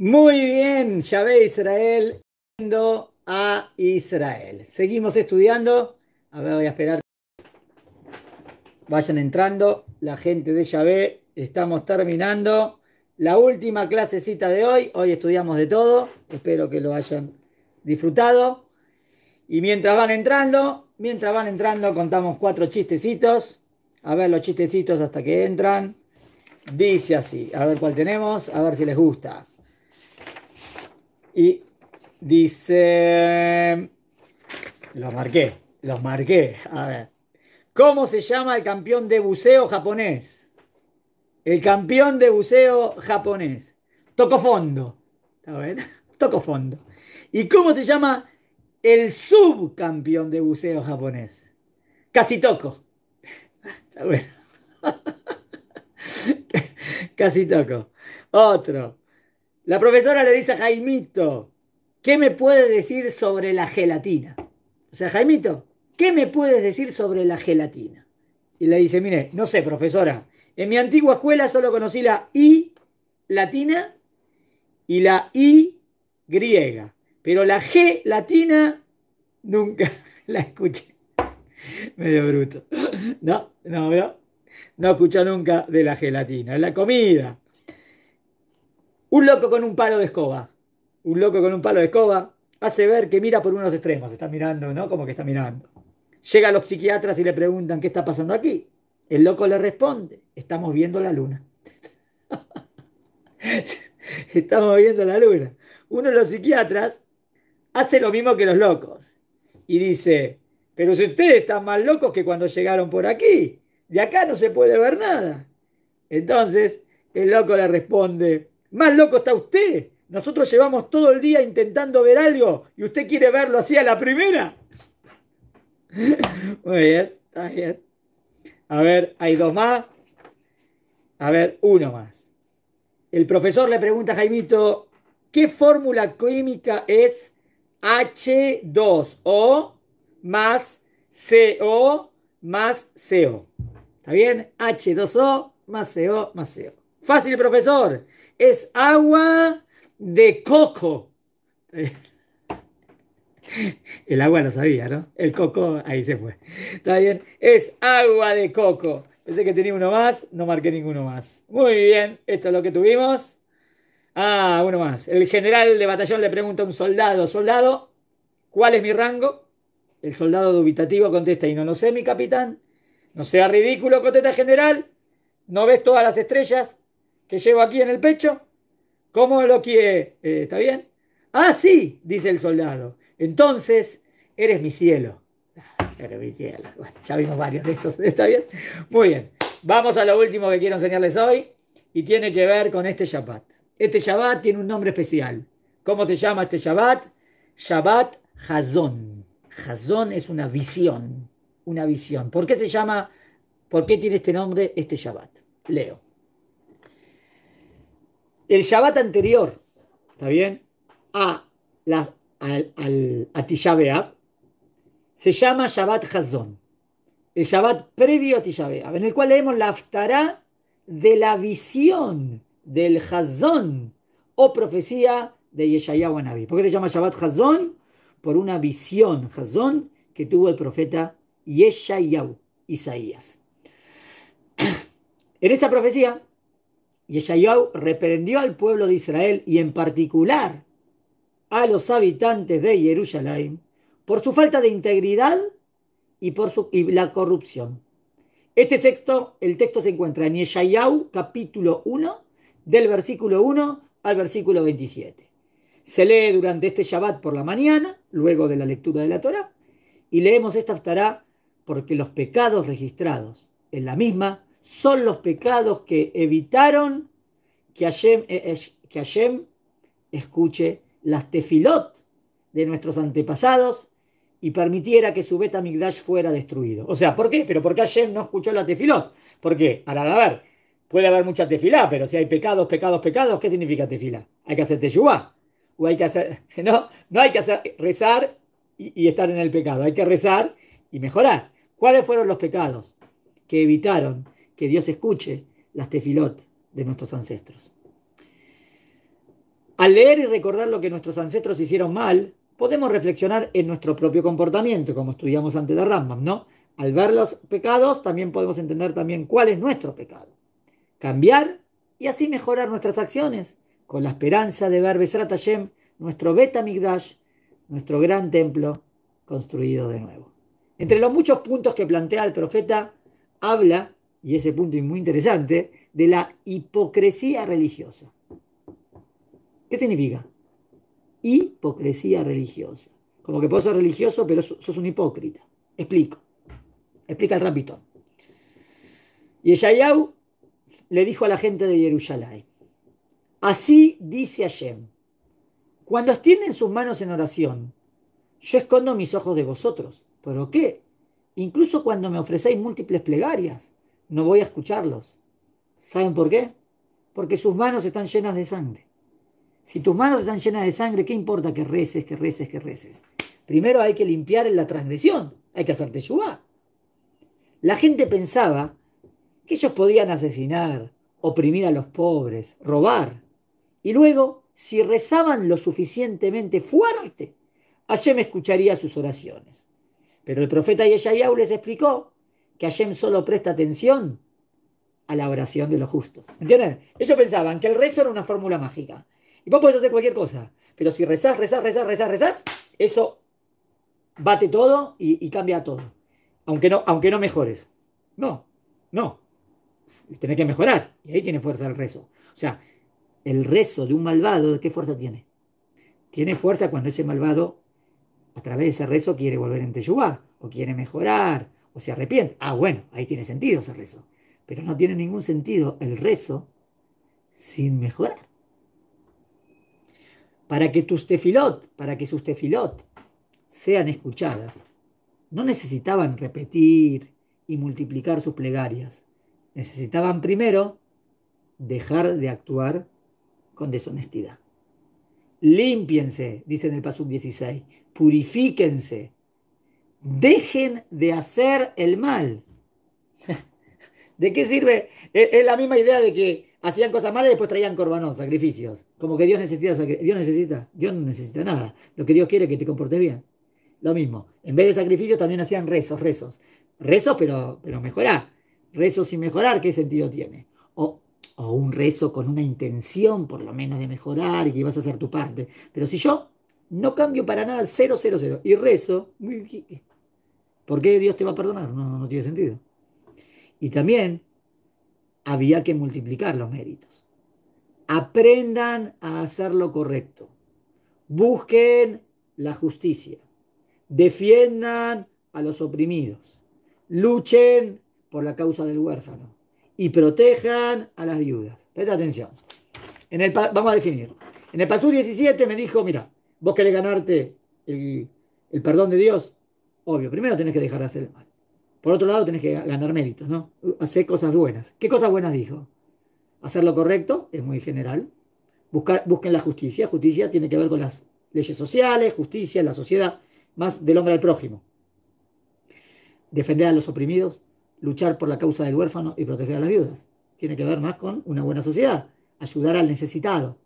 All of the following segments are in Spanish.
Muy bien, Yahvé Israel, yendo a Israel. Seguimos estudiando. A ver, voy a esperar. Vayan entrando la gente de Yahvé. Estamos terminando la última clasecita de hoy. Hoy estudiamos de todo. Espero que lo hayan disfrutado. Y mientras van entrando, mientras van entrando, contamos cuatro chistecitos. A ver los chistecitos hasta que entran. Dice así. A ver cuál tenemos. A ver si les gusta. Y dice, los marqué, los marqué. A ver, ¿cómo se llama el campeón de buceo japonés? El campeón de buceo japonés. Toco fondo. Toco fondo. ¿Y cómo se llama el subcampeón de buceo japonés? Casi toco. Está bueno. Casi toco. Otro. La profesora le dice a Jaimito, ¿qué me puedes decir sobre la gelatina? O sea, Jaimito, ¿qué me puedes decir sobre la gelatina? Y le dice, mire, no sé, profesora, en mi antigua escuela solo conocí la I latina y la I griega, pero la G latina nunca la escuché. Medio bruto. No, no, no, no nunca de la gelatina, la comida. Un loco con un palo de escoba. Un loco con un palo de escoba hace ver que mira por unos extremos. Está mirando, ¿no? Como que está mirando. Llega a los psiquiatras y le preguntan, ¿qué está pasando aquí? El loco le responde, estamos viendo la luna. estamos viendo la luna. Uno de los psiquiatras hace lo mismo que los locos. Y dice, pero si ustedes están más locos que cuando llegaron por aquí, de acá no se puede ver nada. Entonces, el loco le responde, más loco está usted. Nosotros llevamos todo el día intentando ver algo y usted quiere verlo así a la primera. Muy bien, está bien. A ver, hay dos más. A ver, uno más. El profesor le pregunta a Jaimito, ¿qué fórmula química es H2O más CO más CO? ¿Está bien? H2O más CO más CO. Fácil, profesor es agua de coco. El agua lo sabía, ¿no? El coco, ahí se fue. Está bien, es agua de coco. Pensé que tenía uno más, no marqué ninguno más. Muy bien, esto es lo que tuvimos. Ah, uno más. El general de batallón le pregunta a un soldado, soldado, ¿cuál es mi rango? El soldado dubitativo contesta, y no lo sé, mi capitán. No sea ridículo, coteta general. ¿No ves todas las estrellas? que llevo aquí en el pecho? ¿Cómo lo quiere? Eh, ¿Está bien? Ah, sí, dice el soldado. Entonces, eres mi cielo. Ah, eres mi cielo. ya vimos varios de estos. ¿Está bien? Muy bien. Vamos a lo último que quiero enseñarles hoy y tiene que ver con este Shabbat. Este Shabbat tiene un nombre especial. ¿Cómo se llama este Shabbat? Shabbat Hazón. Hazón es una visión. Una visión. ¿Por qué se llama, por qué tiene este nombre este Shabbat? Leo el Shabbat anterior, ¿está bien? A, la, al, Tisha se llama Shabbat Hazón, el Shabbat previo a Tisha B'Av, en el cual leemos la de la visión del Hazón o profecía de Yeshayahu Navi. ¿Por qué se llama Shabbat Hazón? Por una visión Hazón que tuvo el profeta Yeshayahu, Isaías. En esa profecía y reprendió al pueblo de Israel y en particular a los habitantes de Jerusalén por su falta de integridad y por su, la corrupción. Este texto, el texto se encuentra en Yeshayahu capítulo 1, del versículo 1 al versículo 27. Se lee durante este Shabbat por la mañana, luego de la lectura de la Torah, y leemos esta aftará porque los pecados registrados en la misma son los pecados que evitaron que Hashem, eh, eh, que escuche las tefilot de nuestros antepasados y permitiera que su beta Migdash fuera destruido. O sea, ¿por qué? Pero porque Hashem no escuchó las tefilot. Porque, qué? ver, puede haber mucha tefilá, pero si hay pecados, pecados, pecados, ¿qué significa tefilá? Hay que hacer teyuá. O hay que hacer, no, no hay que hacer, rezar y estar en el pecado. Hay que rezar y mejorar. ¿Cuáles fueron los pecados que evitaron que Dios escuche las tefilot de nuestros ancestros. Al leer y recordar lo que nuestros ancestros hicieron mal, podemos reflexionar en nuestro propio comportamiento, como estudiamos antes de Rambam, ¿no? Al ver los pecados, también podemos entender también cuál es nuestro pecado. Cambiar y así mejorar nuestras acciones, con la esperanza de ver Besrat Hashem, nuestro Betamigdash, nuestro gran templo construido de nuevo. Entre los muchos puntos que plantea el profeta, habla y ese punto es muy interesante, de la hipocresía religiosa. ¿Qué significa? Hipocresía religiosa. Como que puedo ser religioso, pero sos un hipócrita. Explico. Explica el rapito. Y Esaíau le dijo a la gente de Jerusalén, así dice Hashem, cuando extienden sus manos en oración, yo escondo mis ojos de vosotros. ¿Pero qué? Incluso cuando me ofrecéis múltiples plegarias, no voy a escucharlos. ¿Saben por qué? Porque sus manos están llenas de sangre. Si tus manos están llenas de sangre, ¿qué importa que reces, que reces, que reces? Primero hay que limpiar en la transgresión, hay que hacerte yubá. La gente pensaba que ellos podían asesinar, oprimir a los pobres, robar. Y luego, si rezaban lo suficientemente fuerte, me escucharía sus oraciones. Pero el profeta Yeshayahu les explicó que Hashem solo presta atención a la oración de los justos. ¿Entienden? Ellos pensaban que el rezo era una fórmula mágica. Y vos podés hacer cualquier cosa. Pero si rezás, rezás, rezás, rezás, rezás, eso bate todo y, cambia todo. Aunque no, aunque no mejores. No, no. tienes que mejorar. Y ahí tiene fuerza el rezo. O sea, el rezo de un malvado, ¿de qué fuerza tiene? Tiene fuerza cuando ese malvado, a través de ese rezo, quiere volver en Teyubá, o quiere mejorar, se arrepiente. Ah, bueno, ahí tiene sentido ese rezo. Pero no tiene ningún sentido el rezo sin mejorar. Para que tus tefilot, para que sus tefilot sean escuchadas, no necesitaban repetir y multiplicar sus plegarias. Necesitaban primero dejar de actuar con deshonestidad. Límpiense, dice en el Pasuk 16, purifíquense dejen de hacer el mal. ¿De qué sirve? Es la misma idea de que hacían cosas malas y después traían corbanos, sacrificios. Como que Dios necesita, Dios necesita, Dios no necesita nada. Lo que Dios quiere es que te comportes bien. Lo mismo, en vez de sacrificios también hacían rezos, rezos. Rezos, pero, pero mejorar. Rezos sin mejorar, ¿qué sentido tiene? O, o un rezo con una intención, por lo menos, de mejorar y que vas a hacer tu parte. Pero si yo no cambio para nada, cero, cero, cero, y rezo, ¿Por qué Dios te va a perdonar? No, no tiene sentido. Y también había que multiplicar los méritos. Aprendan a hacer lo correcto. Busquen la justicia. Defiendan a los oprimidos. Luchen por la causa del huérfano. Y protejan a las viudas. Presta atención. En el, vamos a definir. En el Pasú 17 me dijo, mira, vos querés ganarte el perdón de Dios. Obvio, primero tenés que dejar de hacer el mal. Por otro lado, tenés que ganar méritos, ¿no? Hacer cosas buenas. ¿Qué cosas buenas dijo? Hacer lo correcto es muy general. Buscar, busquen la justicia. Justicia tiene que ver con las leyes sociales, justicia, la sociedad, más del hombre al prójimo. Defender a los oprimidos, luchar por la causa del huérfano y proteger a las viudas. Tiene que ver más con una buena sociedad, ayudar al necesitado.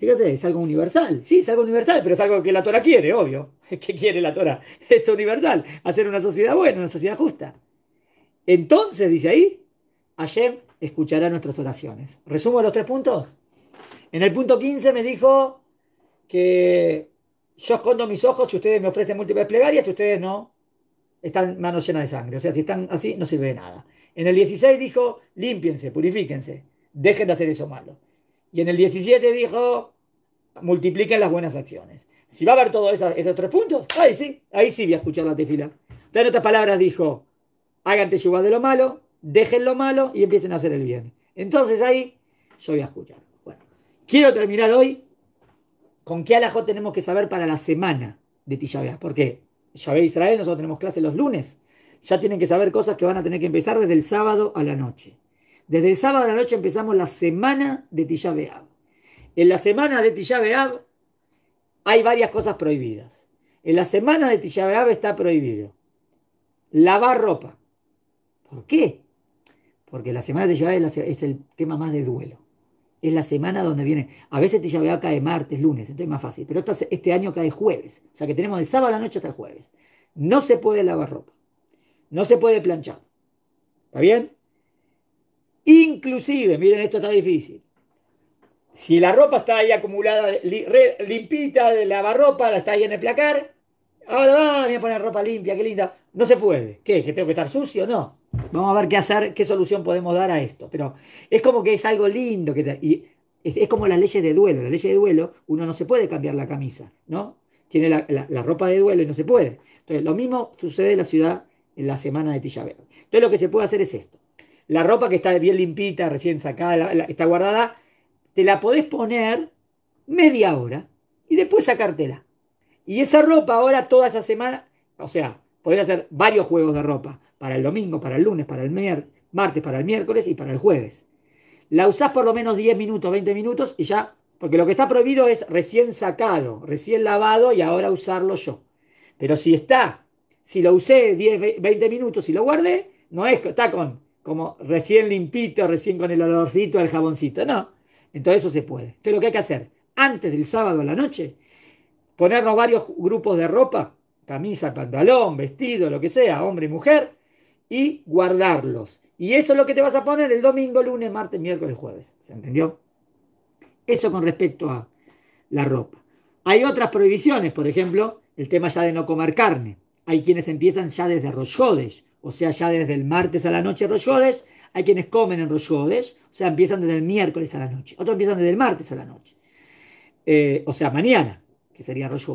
Fíjense, es algo universal. Sí, es algo universal, pero es algo que la Torah quiere, obvio. ¿Qué quiere la Torah? Esto universal. Hacer una sociedad buena, una sociedad justa. Entonces, dice ahí, Hashem escuchará nuestras oraciones. Resumo los tres puntos. En el punto 15 me dijo que yo escondo mis ojos si ustedes me ofrecen múltiples plegarias, si ustedes no, están manos llenas de sangre. O sea, si están así, no sirve de nada. En el 16 dijo, límpiense, purifíquense, dejen de hacer eso malo. Y en el 17 dijo, multipliquen las buenas acciones. Si va a haber todos esos tres puntos, ahí sí, ahí sí voy a escuchar la tefila. Entonces, en otras palabras, dijo, hagan yugas de lo malo, dejen lo malo y empiecen a hacer el bien. Entonces ahí yo voy a escuchar. Bueno, quiero terminar hoy con qué alajo tenemos que saber para la semana de Tishabea. Porque ve Israel, nosotros tenemos clase los lunes. Ya tienen que saber cosas que van a tener que empezar desde el sábado a la noche. Desde el sábado a la noche empezamos la semana de Tisha En la semana de Tisha hay varias cosas prohibidas. En la semana de Tisha está prohibido lavar ropa. ¿Por qué? Porque la semana de Tisha es el tema más de duelo. Es la semana donde viene. A veces Tisha cae martes, lunes, entonces es más fácil. Pero este año cae jueves. O sea que tenemos del sábado a la noche hasta el jueves. No se puede lavar ropa. No se puede planchar. ¿Está bien? Inclusive, miren, esto está difícil. Si la ropa está ahí acumulada, limpita de lavarropa, la está ahí en el placar, ahora va, voy a poner ropa limpia, qué linda. No se puede. ¿Qué? ¿Que tengo que estar sucio? No. Vamos a ver qué hacer, qué solución podemos dar a esto. Pero es como que es algo lindo. Que es, como las leyes de duelo. Las leyes de duelo, uno no se puede cambiar la camisa, ¿no? Tiene la, ropa de duelo y no se puede. Entonces, lo mismo sucede en la ciudad en la semana de Tillaverde. Entonces, lo que se puede hacer es esto la ropa que está bien limpita, recién sacada, está guardada, te la podés poner media hora y después sacártela. Y esa ropa ahora toda esa semana, o sea, podés hacer varios juegos de ropa para el domingo, para el lunes, para el martes, para el miércoles y para el jueves. La usás por lo menos 10 minutos, 20 minutos y ya, porque lo que está prohibido es recién sacado, recién lavado y ahora usarlo yo. Pero si está, si lo usé 10, 20 minutos y lo guardé, no es, está con como recién limpito, recién con el olorcito al jaboncito. No, entonces eso se puede. Entonces lo que hay que hacer, antes del sábado a la noche, ponernos varios grupos de ropa, camisa, pantalón, vestido, lo que sea, hombre y mujer, y guardarlos. Y eso es lo que te vas a poner el domingo, lunes, martes, miércoles, jueves. ¿Se entendió? Eso con respecto a la ropa. Hay otras prohibiciones, por ejemplo, el tema ya de no comer carne. Hay quienes empiezan ya desde Rosh o sea, ya desde el martes a la noche en hay quienes comen en Rosh o sea, empiezan desde el miércoles a la noche, otros empiezan desde el martes a la noche, eh, o sea, mañana, que sería Rosh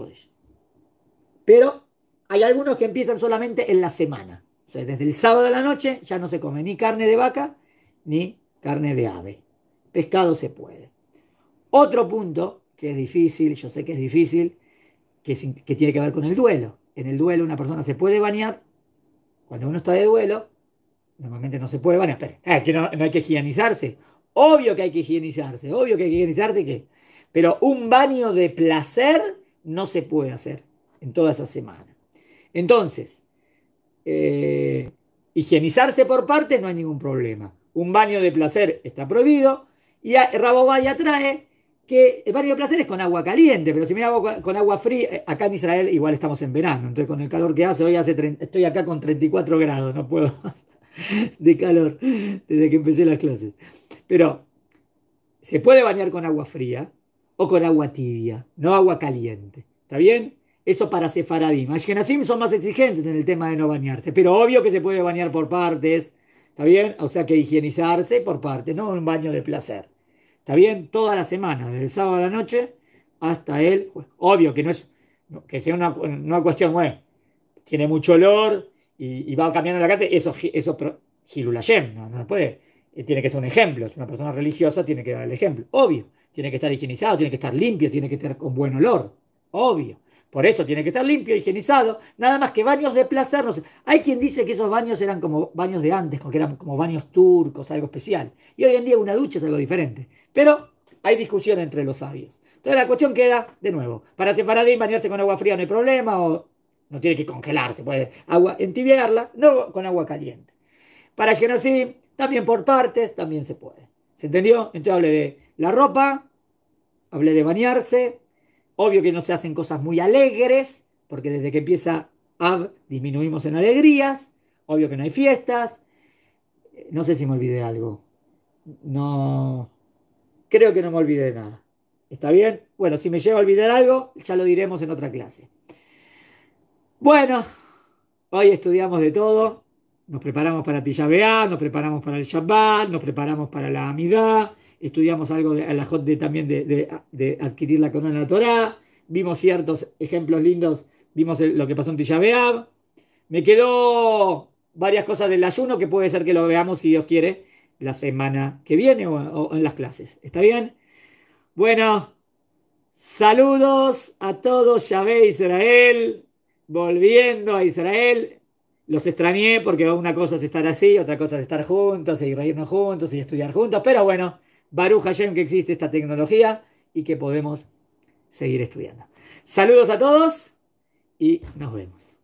Pero hay algunos que empiezan solamente en la semana, o sea, desde el sábado a la noche ya no se come ni carne de vaca ni carne de ave, pescado se puede. Otro punto que es difícil, yo sé que es difícil, que, que tiene que ver con el duelo. En el duelo una persona se puede bañar, cuando uno está de duelo, normalmente no se puede, bueno, espera. Ah, es que no, hay que higienizarse. Obvio que hay que higienizarse, obvio que hay que higienizarse, ¿qué? Pero un baño de placer no se puede hacer en toda esa semana. Entonces, eh, higienizarse por partes no hay ningún problema. Un baño de placer está prohibido y Rabo Rabobaya trae que el barrio de placer es con agua caliente, pero si me hago con, agua fría, eh, acá en Israel igual estamos en verano, entonces con el calor que hace, hoy hace estoy acá con 34 grados, no puedo más de calor desde que empecé las clases. Pero se puede bañar con agua fría o con agua tibia, no agua caliente, ¿está bien? Eso para Sefaradim. Ashkenazim son más exigentes en el tema de no bañarse, pero obvio que se puede bañar por partes, ¿está bien? O sea que higienizarse por partes, no un baño de placer. Está bien, toda la semana, desde el sábado a la noche hasta el Obvio que no es que sea una, cuestión, bueno, tiene mucho olor y, va cambiando la casa, eso, eso Gilulayem, no, no puede. Eh, tiene que ser un ejemplo. Una persona religiosa tiene que dar el ejemplo. Obvio. Tiene que estar higienizado, tiene que estar limpio, tiene que estar con buen olor. Obvio. Por eso tiene que estar limpio, higienizado, nada más que baños de placer. Hay quien dice que esos baños eran como baños de antes, que eran como baños turcos, algo especial. Y hoy en día una ducha es algo diferente. Pero hay discusión entre los sabios. Entonces la cuestión queda, de nuevo, para separar y bañarse con agua fría no hay problema, o no tiene que congelarse, puede agua, entibiarla, no con agua caliente. Para así también por partes, también se puede. ¿Se entendió? Entonces hablé de la ropa, hablé de bañarse, Obvio que no se hacen cosas muy alegres, porque desde que empieza Av disminuimos en alegrías. Obvio que no hay fiestas. No sé si me olvidé algo. No. Creo que no me olvidé nada. ¿Está bien? Bueno, si me llega a olvidar algo, ya lo diremos en otra clase. Bueno, hoy estudiamos de todo. Nos preparamos para Ba, nos preparamos para el Shabbat, nos preparamos para la amida estudiamos algo de la también de, adquirir la corona de la Torah, vimos ciertos ejemplos lindos, vimos lo que pasó en Tishabeab. Me quedó varias cosas del ayuno que puede ser que lo veamos, si Dios quiere, la semana que viene o, en las clases. ¿Está bien? Bueno, saludos a todos, Ya Yahvé Israel, volviendo a Israel. Los extrañé porque una cosa es estar así, otra cosa es estar juntos y reírnos juntos y estudiar juntos, pero bueno, Baruch Hashem que existe esta tecnología y que podemos seguir estudiando. Saludos a todos y nos vemos.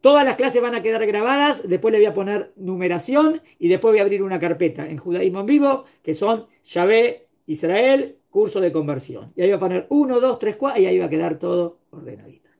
Todas las clases van a quedar grabadas, después le voy a poner numeración y después voy a abrir una carpeta en Judaísmo en Vivo, que son Yahvé, Israel, curso de conversión. Y ahí va a poner 1, 2, 3, 4 y ahí va a quedar todo ordenadito.